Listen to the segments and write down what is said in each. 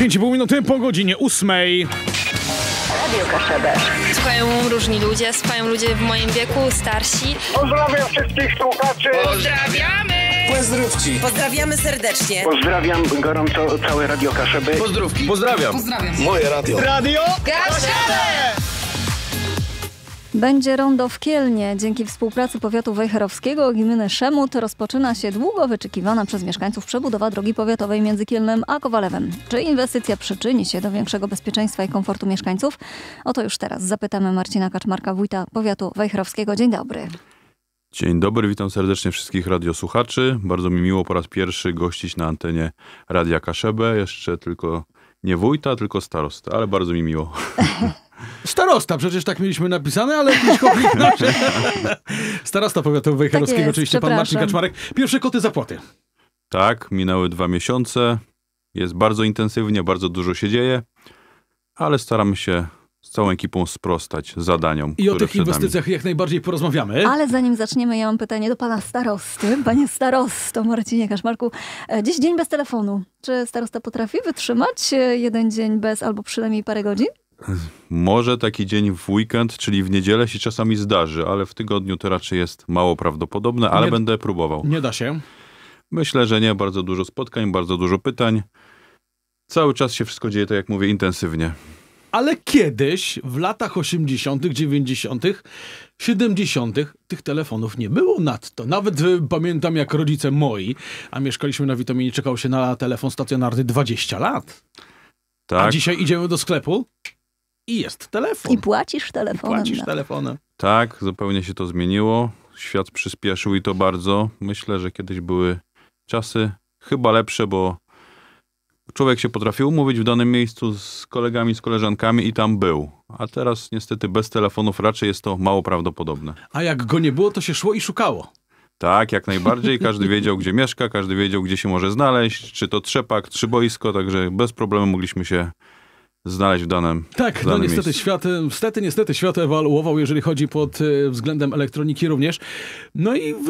5,5 minuty po godzinie 8. Radio Kaszebesz. Słuchają różni ludzie, słuchają ludzie w moim wieku, starsi. Pozdrawiam wszystkich słuchaczy. Pozdrawiamy! Pozdrówki. Pozdrawiamy serdecznie. Pozdrawiam gorąco całe Radio Kaszeby. Pozdrówki. Pozdrawiam. Pozdrawiam. Moje radio. Radio Kaszebe! Będzie rondo w Kielnie. Dzięki współpracy powiatu wejherowskiego gminy Szemut rozpoczyna się długo wyczekiwana przez mieszkańców przebudowa drogi powiatowej między Kielnem a Kowalewem. Czy inwestycja przyczyni się do większego bezpieczeństwa i komfortu mieszkańców? O to już teraz zapytamy Marcina Kaczmarka, wójta powiatu wejherowskiego. Dzień dobry. Dzień dobry, witam serdecznie wszystkich radiosłuchaczy. Bardzo mi miło po raz pierwszy gościć na antenie Radia Kaszebę. Jeszcze tylko nie wójta, tylko starosta, ale bardzo mi miło. Starosta, przecież tak mieliśmy napisane, ale jakiś konflikt znaczy. Starosta powiatu wejherowskiego, tak oczywiście pan Marcin Kaczmarek. Pierwsze koty zapłaty. Tak, minęły dwa miesiące. Jest bardzo intensywnie, bardzo dużo się dzieje, ale staramy się z całą ekipą sprostać zadaniom. I o tych inwestycjach jak najbardziej porozmawiamy. Ale zanim zaczniemy, ja mam pytanie do pana starosty. Panie starosto Marcinie Kaszmarku, e, dziś dzień bez telefonu. Czy starosta potrafi wytrzymać e, jeden dzień bez albo przynajmniej parę godzin? Może taki dzień w weekend, czyli w niedzielę się czasami zdarzy, ale w tygodniu to raczej jest mało prawdopodobne, ale nie, będę próbował. Nie da się. Myślę, że nie. Bardzo dużo spotkań, bardzo dużo pytań. Cały czas się wszystko dzieje, tak jak mówię, intensywnie. Ale kiedyś, w latach 80., 90., 70., tych telefonów nie było nadto. Nawet y, pamiętam, jak rodzice moi, a mieszkaliśmy na Witominie, czekał się na telefon stacjonarny 20 lat. Tak. A dzisiaj idziemy do sklepu i jest telefon. I płacisz telefonem. I płacisz no. telefonem. Tak, zupełnie się to zmieniło. Świat przyspieszył i to bardzo. Myślę, że kiedyś były czasy chyba lepsze, bo człowiek się potrafił umówić w danym miejscu z kolegami, z koleżankami i tam był. A teraz niestety bez telefonów raczej jest to mało prawdopodobne. A jak go nie było, to się szło i szukało. Tak, jak najbardziej. Każdy wiedział, gdzie mieszka, każdy wiedział, gdzie się może znaleźć, czy to trzepak, czy boisko, także bez problemu mogliśmy się znaleźć w danym. Tak, w no danym no niestety miejscu. świat, niestety, niestety świat ewoluował, jeżeli chodzi pod e, względem elektroniki również. No i w,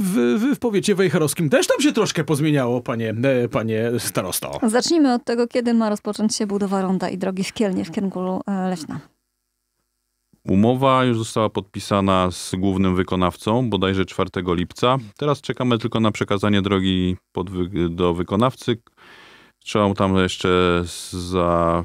w, w, w powiecie wejherowskim też tam się troszkę pozmieniało, panie, e, panie starosto. Zacznijmy od tego, kiedy ma rozpocząć się budowa ronda i drogi w Kielnie w kierunku e, Leśna. Umowa już została podpisana z głównym wykonawcą, bodajże 4 lipca. Teraz czekamy tylko na przekazanie drogi pod, do wykonawcy, Trzeba mu tam jeszcze za,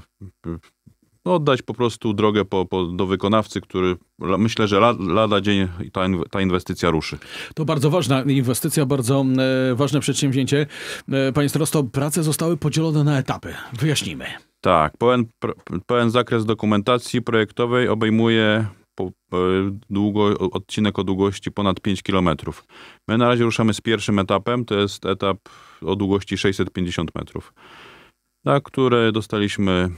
no, oddać po prostu drogę po, po, do wykonawcy, który myślę, że lada dzień ta, ta inwestycja ruszy. To bardzo ważna inwestycja, bardzo e, ważne przedsięwzięcie. E, panie starosto, prace zostały podzielone na etapy. Wyjaśnijmy. Tak, pełen, pełen zakres dokumentacji projektowej obejmuje E, długo, odcinek o długości ponad 5 km. My na razie ruszamy z pierwszym etapem, to jest etap o długości 650 metrów, na który dostaliśmy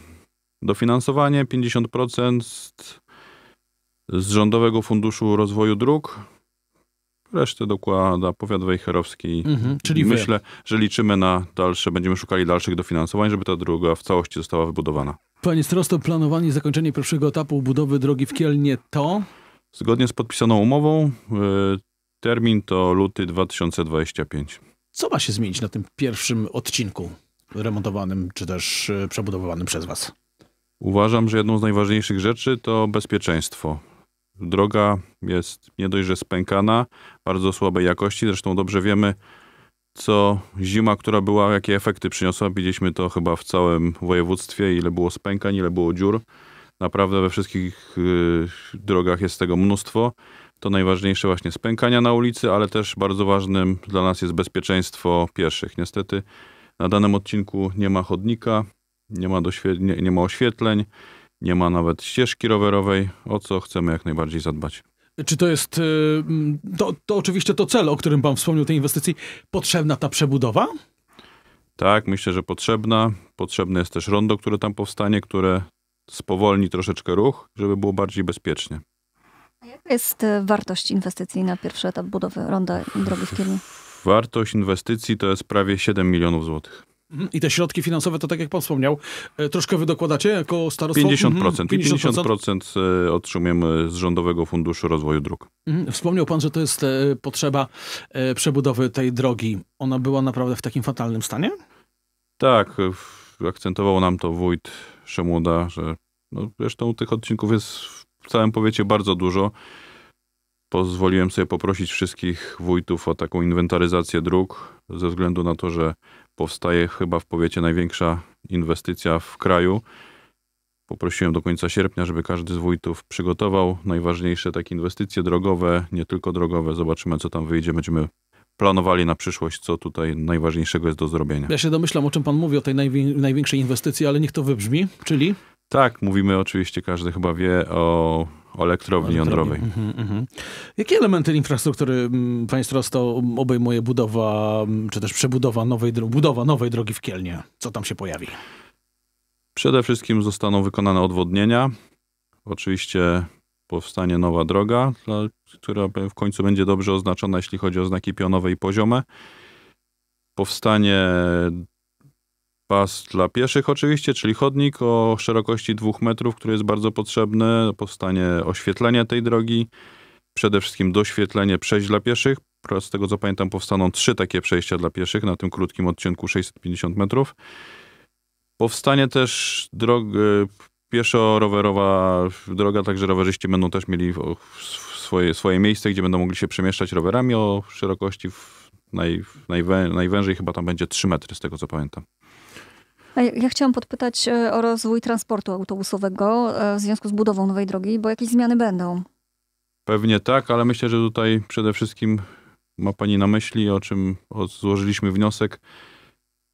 dofinansowanie 50% z, z Rządowego Funduszu Rozwoju Dróg. Resztę dokłada powiat wejherowski. Mhm, czyli Myślę, że liczymy na dalsze, będziemy szukali dalszych dofinansowań, żeby ta droga w całości została wybudowana. Panie Strosto, planowanie i zakończenie pierwszego etapu budowy drogi w Kielnie to? Zgodnie z podpisaną umową, e, termin to luty 2025. Co ma się zmienić na tym pierwszym odcinku remontowanym czy też e, przebudowywanym przez Was? Uważam, że jedną z najważniejszych rzeczy to bezpieczeństwo. Droga jest nie dość, że spękana, bardzo słabej jakości. Zresztą dobrze wiemy, co zima, która była, jakie efekty przyniosła. Widzieliśmy to chyba w całym województwie, ile było spękań, ile było dziur. Naprawdę we wszystkich y, drogach jest tego mnóstwo. To najważniejsze właśnie spękania na ulicy, ale też bardzo ważnym dla nas jest bezpieczeństwo pieszych. Niestety na danym odcinku nie ma chodnika, nie ma, nie, nie ma oświetleń, nie ma nawet ścieżki rowerowej, o co chcemy jak najbardziej zadbać czy to jest, y, to, to oczywiście to cel, o którym pan wspomniał, tej inwestycji, potrzebna ta przebudowa? Tak, myślę, że potrzebna. Potrzebne jest też rondo, które tam powstanie, które spowolni troszeczkę ruch, żeby było bardziej bezpiecznie. A jaka jest y, wartość inwestycji na pierwszy etap budowy ronda drogi w Kielnie? Wartość inwestycji to jest prawie 7 milionów złotych. Mhm. I te środki finansowe, to tak jak pan wspomniał, e, troszkę wydokładacie jako starostwo? 50%. 50%, 50% otrzymujemy z Rządowego Funduszu Rozwoju Dróg. Mhm. Wspomniał pan, że to jest e, potrzeba e, przebudowy tej drogi. Ona była naprawdę w takim fatalnym stanie? Tak. Akcentował nam to wójt Szemuda, że no, zresztą tych odcinków jest w całym powiecie bardzo dużo pozwoliłem sobie poprosić wszystkich wójtów o taką inwentaryzację dróg, ze względu na to, że powstaje chyba w powiecie największa inwestycja w kraju. Poprosiłem do końca sierpnia, żeby każdy z wójtów przygotował najważniejsze takie inwestycje drogowe, nie tylko drogowe. Zobaczymy, co tam wyjdzie. Będziemy planowali na przyszłość, co tutaj najważniejszego jest do zrobienia. Ja się domyślam, o czym pan mówi, o tej największej inwestycji, ale niech to wybrzmi, czyli? Tak, mówimy oczywiście, każdy chyba wie o o elektrowni jądrowej. Mhm, mhm. Jakie elementy infrastruktury Państwo obejmuje budowa, czy też przebudowa nowej, budowa nowej drogi w Kielnie? Co tam się pojawi? Przede wszystkim zostaną wykonane odwodnienia. Oczywiście powstanie nowa droga, która w końcu będzie dobrze oznaczona, jeśli chodzi o znaki pionowe i poziome. Powstanie pas dla pieszych oczywiście, czyli chodnik o szerokości dwóch metrów, który jest bardzo potrzebny. Powstanie oświetlenie tej drogi, przede wszystkim doświetlenie przejść dla pieszych. Z tego co pamiętam powstaną trzy takie przejścia dla pieszych na tym krótkim odcinku 650 metrów. Powstanie też drog, y, pieszo-rowerowa droga, także rowerzyści będą też mieli swoje, swoje miejsce, gdzie będą mogli się przemieszczać rowerami o szerokości w naj, najwę, najwężej chyba tam będzie 3 metry, z tego co pamiętam. Ja chciałam podpytać e, o rozwój transportu autobusowego e, w związku z budową nowej drogi, bo jakieś zmiany będą. Pewnie tak, ale myślę, że tutaj przede wszystkim ma Pani na myśli, o czym złożyliśmy wniosek.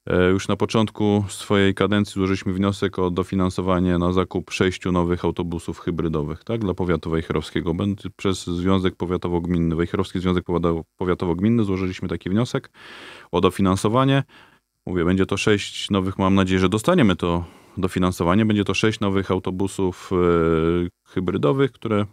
E, już na początku swojej kadencji złożyliśmy wniosek o dofinansowanie na zakup sześciu nowych autobusów hybrydowych tak, dla powiatu wejherowskiego. Przez Związek Powiatowo-Gminny, Wejherowski Związek Powiatowo-Gminny złożyliśmy taki wniosek o dofinansowanie. Mówię, będzie to sześć nowych, mam nadzieję, że dostaniemy to dofinansowanie. Będzie to sześć nowych autobusów e, hybrydowych, które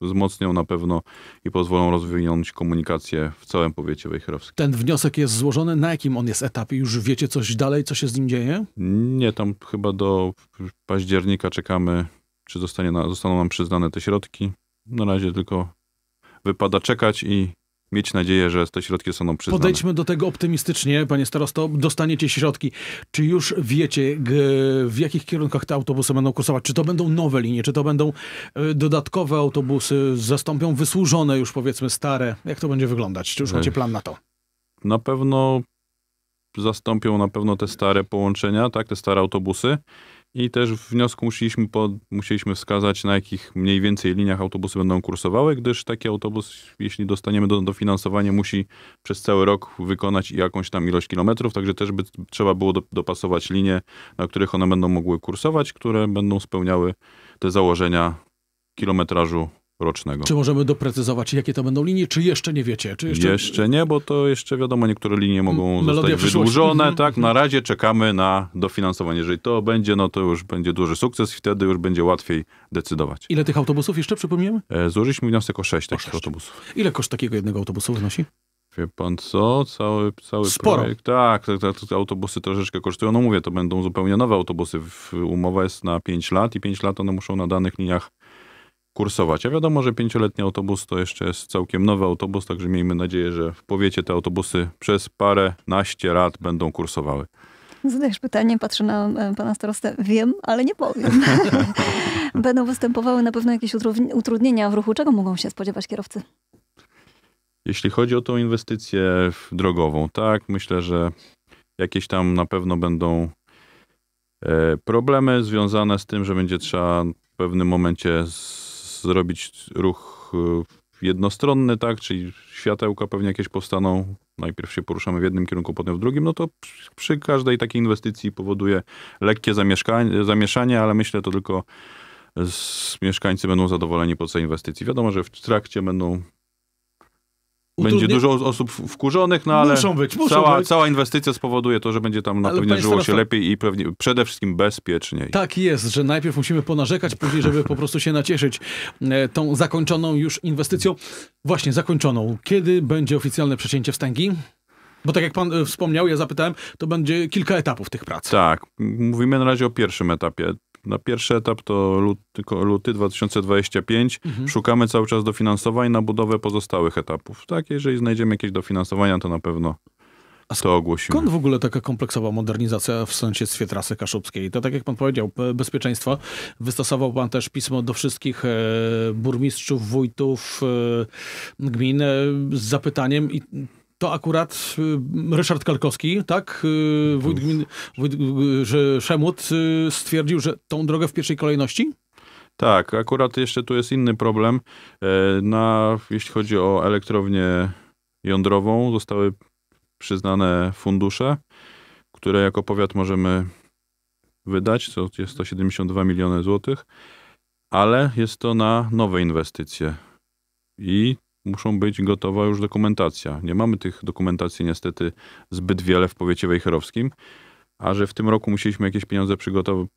wzmocnią na pewno i pozwolą rozwinąć komunikację w całym powiecie wejherowskim. Ten wniosek jest złożony? Na jakim on jest etapie? Już wiecie coś dalej, co się z nim dzieje? Nie, tam chyba do października czekamy, czy zostanie na, zostaną nam przyznane te środki. Na razie tylko wypada czekać i mieć nadzieję, że te środki są przyznane. Podejdźmy do tego optymistycznie, panie starosto. Dostaniecie środki. Czy już wiecie, w jakich kierunkach te autobusy będą kursować? Czy to będą nowe linie? Czy to będą e, dodatkowe autobusy? Zastąpią wysłużone już, powiedzmy, stare? Jak to będzie wyglądać? Czy już macie plan na to? Na pewno zastąpią na pewno te stare połączenia, tak, te stare autobusy. I też w wniosku musieliśmy, pod, musieliśmy wskazać, na jakich mniej więcej liniach autobusy będą kursowały, gdyż taki autobus, jeśli dostaniemy do, dofinansowanie, musi przez cały rok wykonać jakąś tam ilość kilometrów, także też by trzeba było do, dopasować linie, na których one będą mogły kursować, które będą spełniały te założenia kilometrażu rocznego. Czy możemy doprecyzować, jakie to będą linie, czy jeszcze nie wiecie? Czy jeszcze... jeszcze nie, bo to jeszcze wiadomo, niektóre linie mogą mm, Melodia zostać wydłużone. Mhm, tak, na mhm. razie czekamy na dofinansowanie. Jeżeli to będzie, no to już będzie duży sukces i wtedy już będzie łatwiej decydować. Ile tych autobusów jeszcze, przypomniemy? E, złożyliśmy wniosek o sześć takich autobusów. Ile koszt takiego jednego autobusu wynosi? Wie pan co? Cały, cały Sporo. projekt. Tak, tak, tak, te autobusy troszeczkę kosztują. No mówię, to będą zupełnie nowe autobusy. Umowa jest na 5 lat i 5 lat one muszą na danych liniach kursować. A wiadomo, że pięcioletni autobus to jeszcze jest całkiem nowy autobus, także miejmy nadzieję, że w powiecie te autobusy przez parę, naście lat będą kursowały. Zadajesz pytanie, patrzę na e, pana starostę. Wiem, ale nie powiem. będą występowały na pewno jakieś utrudnienia w ruchu. Czego mogą się spodziewać kierowcy? Jeśli chodzi o tą inwestycję drogową, tak, myślę, że jakieś tam na pewno będą e, problemy związane z tym, że będzie trzeba w pewnym momencie z zrobić ruch e, jednostronny, tak, czyli światełka pewnie jakieś powstaną, najpierw się poruszamy w jednym kierunku, potem w drugim, no to przy każdej takiej inwestycji powoduje lekkie zamieszanie, ale myślę to tylko z mieszkańcy będą zadowoleni po tej inwestycji. Wiadomo, że w trakcie będą Utrudnia... Będzie dużo osób wkurzonych, no ale muszą być, muszą cała, być. cała inwestycja spowoduje to, że będzie tam na pewno żyło się lepiej i pewnie, przede wszystkim bezpieczniej. Tak jest, że najpierw musimy ponarzekać, później, żeby po prostu się nacieszyć e, tą zakończoną już inwestycją. Właśnie, zakończoną. Kiedy będzie oficjalne przecięcie wstęgi? Bo tak jak pan e, wspomniał, ja zapytałem, to będzie kilka etapów tych prac. Tak, mówimy na razie o pierwszym etapie na pierwszy etap to luty, luty 2025. Mhm. Szukamy cały czas dofinansowań na budowę pozostałych etapów. Tak, jeżeli znajdziemy jakieś dofinansowania, to na pewno a to ogłosimy. Skąd w ogóle taka kompleksowa modernizacja w sąsiedztwie trasy kaszubskiej? To tak jak pan powiedział, bezpieczeństwo. Wystosował pan też pismo do wszystkich e, burmistrzów, wójtów, e, gmin e, z zapytaniem i to akurat y, Ryszard Kalkowski, tak, y, wójt gminy wójt, y, że Szemut stwierdził, że tą drogę w pierwszej kolejności? Tak, akurat jeszcze tu jest inny problem. E, na, jeśli chodzi o elektrownię jądrową, zostały przyznane fundusze, które jako powiat możemy wydać, co jest 172 miliony złotych, ale jest to na nowe inwestycje. I muszą być gotowa już dokumentacja. Nie mamy tych dokumentacji niestety zbyt wiele w powiecie wejherowskim, a że w tym roku musieliśmy jakieś pieniądze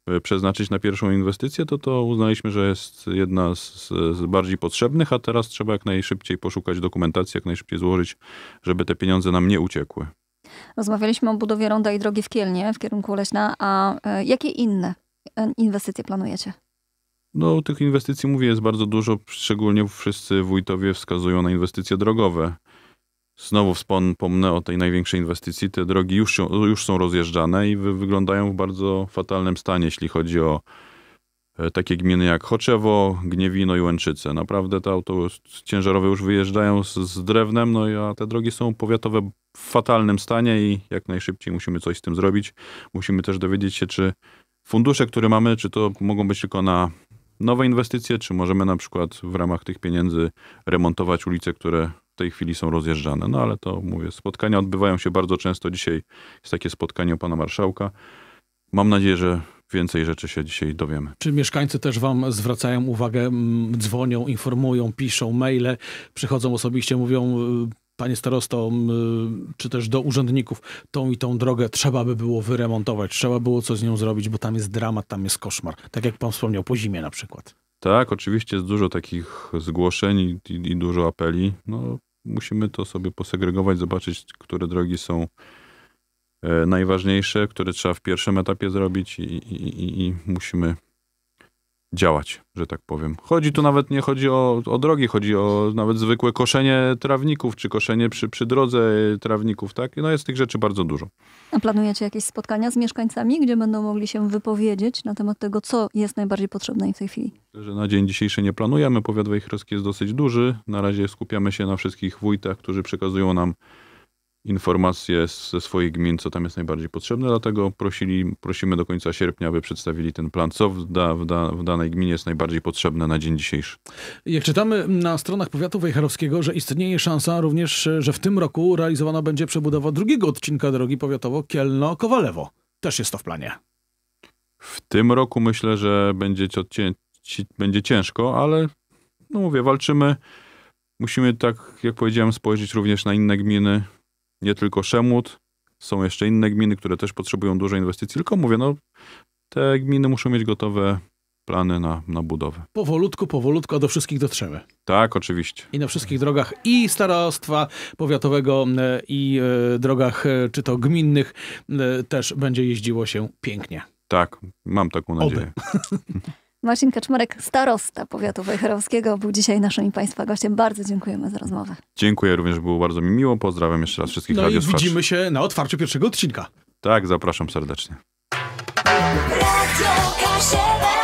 e, przeznaczyć na pierwszą inwestycję, to to uznaliśmy, że jest jedna z, z bardziej potrzebnych, a teraz trzeba jak najszybciej poszukać dokumentacji, jak najszybciej złożyć, żeby te pieniądze nam nie uciekły. Rozmawialiśmy o budowie ronda i drogi w Kielnie w kierunku Leśna, a e, jakie inne e, inwestycje planujecie? No, tych inwestycji, mówię, jest bardzo dużo. Szczególnie wszyscy wójtowie wskazują na inwestycje drogowe. Znowu wspomnę o tej największej inwestycji. Te drogi już, już są rozjeżdżane i wy, wyglądają w bardzo fatalnym stanie, jeśli chodzi o e, takie gminy jak Choczewo, Gniewino i Łęczyce. Naprawdę te auto ciężarowe już wyjeżdżają z, z drewnem, no i a te drogi są powiatowe w fatalnym stanie i jak najszybciej musimy coś z tym zrobić. Musimy też dowiedzieć się, czy fundusze, które mamy, czy to mogą być tylko na nowe inwestycje, czy możemy na przykład w ramach tych pieniędzy remontować ulice, które w tej chwili są rozjeżdżane. No ale to mówię, spotkania odbywają się bardzo często. Dzisiaj jest takie spotkanie u pana marszałka. Mam nadzieję, że więcej rzeczy się dzisiaj dowiemy. Czy mieszkańcy też wam zwracają uwagę, dzwonią, informują, piszą maile, przychodzą osobiście, mówią y, panie starosto, czy też do urzędników, tą i tą drogę trzeba by było wyremontować, trzeba było coś z nią zrobić, bo tam jest dramat, tam jest koszmar. Tak jak pan wspomniał, po zimie na przykład. Tak, oczywiście jest dużo takich zgłoszeń i, i dużo apeli. No, musimy to sobie posegregować, zobaczyć, które drogi są e, najważniejsze, które trzeba w pierwszym etapie zrobić i, i, i musimy działać, że tak powiem. Chodzi tu nawet, nie chodzi o, o drogi, chodzi o nawet zwykłe koszenie trawników, czy koszenie przy, przy drodze trawników, tak? No jest tych rzeczy bardzo dużo. A planujecie jakieś spotkania z mieszkańcami, gdzie będą mogli się wypowiedzieć na temat tego, co jest najbardziej potrzebne w tej chwili? Że na dzień dzisiejszy nie planujemy. Powiat Wejherowski jest dosyć duży. Na razie skupiamy się na wszystkich wójtach, którzy przekazują nam informacje ze swoich gmin, co tam jest najbardziej potrzebne, dlatego prosili, prosimy do końca sierpnia, aby przedstawili ten plan, co w, da, w, da, w danej gminie jest najbardziej potrzebne na dzień dzisiejszy. Jak czytamy na stronach powiatu wejherowskiego, że istnieje szansa również, że w tym roku realizowana będzie przebudowa drugiego odcinka drogi powiatowo-kielno-kowalewo. Też jest to w planie. W tym roku myślę, że będzie, będzie ciężko, ale no mówię, walczymy. Musimy, tak jak powiedziałem, spojrzeć również na inne gminy, nie tylko Szemut, są jeszcze inne gminy, które też potrzebują dużej inwestycji, tylko mówię, no te gminy muszą mieć gotowe plany na, na budowę. Powolutku, powolutku, a do wszystkich dotrzemy. Tak, oczywiście. I na wszystkich drogach i starostwa powiatowego e, i e, drogach e, czy to gminnych też będzie jeździło się pięknie. Tak, mam taką nadzieję. Marcin Kaczmarek, starosta powiatu wejherowskiego, był dzisiaj naszym i Państwa gościem. Bardzo dziękujemy za rozmowę. Dziękuję również, było bardzo mi miło. Pozdrawiam jeszcze raz wszystkich no radiosłuchaczy. widzimy się na otwarciu pierwszego odcinka. Tak, zapraszam serdecznie. Radio